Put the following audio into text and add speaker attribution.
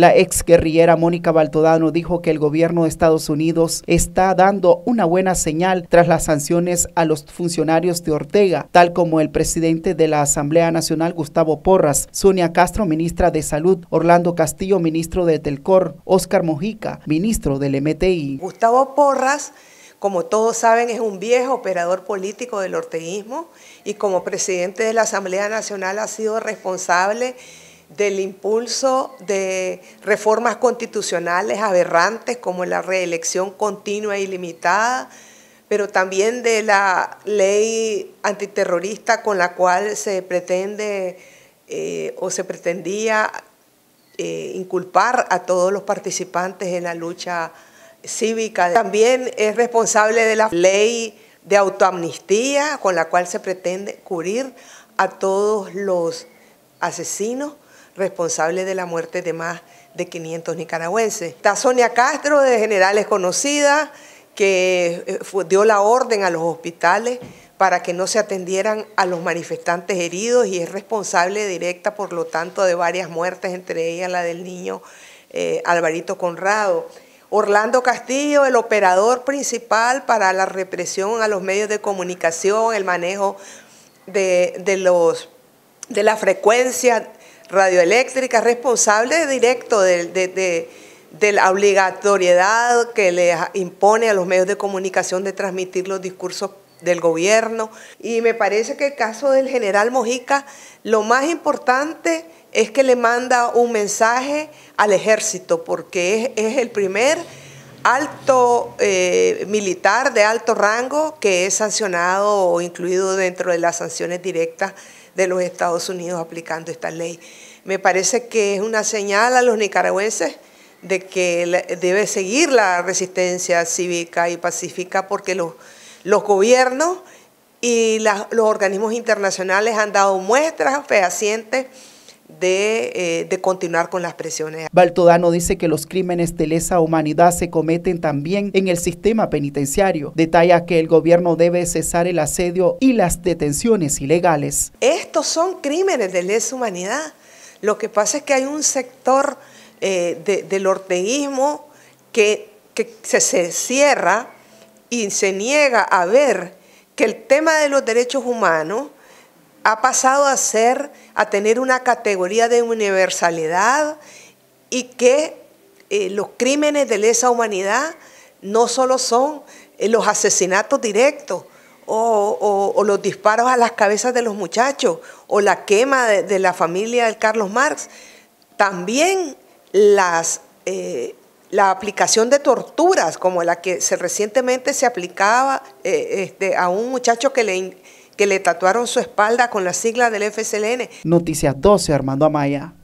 Speaker 1: La ex guerrillera Mónica Baltodano dijo que el gobierno de Estados Unidos está dando una buena señal tras las sanciones a los funcionarios de Ortega, tal como el presidente de la Asamblea Nacional Gustavo Porras, Sonia Castro, ministra de Salud, Orlando Castillo, ministro de Telcor, Óscar Mojica, ministro del MTI.
Speaker 2: Gustavo Porras como todos saben, es un viejo operador político del orteguismo y como presidente de la Asamblea Nacional ha sido responsable del impulso de reformas constitucionales aberrantes como la reelección continua y e limitada, pero también de la ley antiterrorista con la cual se pretende eh, o se pretendía eh, inculpar a todos los participantes en la lucha cívica. También es responsable de la ley de autoamnistía con la cual se pretende cubrir a todos los asesinos responsable de la muerte de más de 500 nicaragüenses. Está Sonia Castro, de Generales Conocida, que eh, dio la orden a los hospitales para que no se atendieran a los manifestantes heridos y es responsable directa, por lo tanto, de varias muertes, entre ellas la del niño eh, Alvarito Conrado. Orlando Castillo, el operador principal para la represión a los medios de comunicación, el manejo de, de, los, de la frecuencia radioeléctrica, responsable directo de, de, la obligatoriedad que le impone a los medios de comunicación de transmitir los discursos del gobierno. Y me parece que el caso del general Mojica, lo más importante es que le manda un mensaje al ejército, porque es, el primer alto eh, militar de alto rango que es sancionado o incluido dentro de las sanciones directas de los Estados Unidos aplicando esta ley. Me parece que es una señal a los nicaragüenses de que debe seguir la resistencia cívica y pacífica porque los, los gobiernos y los organismos internacionales han dado muestras fehacientes eh, de, continuar con las presiones.
Speaker 1: Baltodano dice que los crímenes de lesa humanidad se cometen también en el sistema penitenciario. Detalla que el gobierno debe cesar el asedio y las detenciones ilegales.
Speaker 2: Estos son crímenes de lesa humanidad. Lo que pasa es que hay un sector eh, del orteguismo que, se cierra y se niega a ver que el tema de los derechos humanos ha pasado a ser, a tener una categoría de universalidad y que eh, los crímenes de lesa humanidad no solo son eh, los asesinatos directos o, los disparos a las cabezas de los muchachos o la quema de, la familia de Carlos Marx, también las, eh, la aplicación de torturas como la que se, recientemente se aplicaba este, a un muchacho que le que le tatuaron su espalda con la sigla del FSLN.
Speaker 1: Noticias 12, Armando Amaya.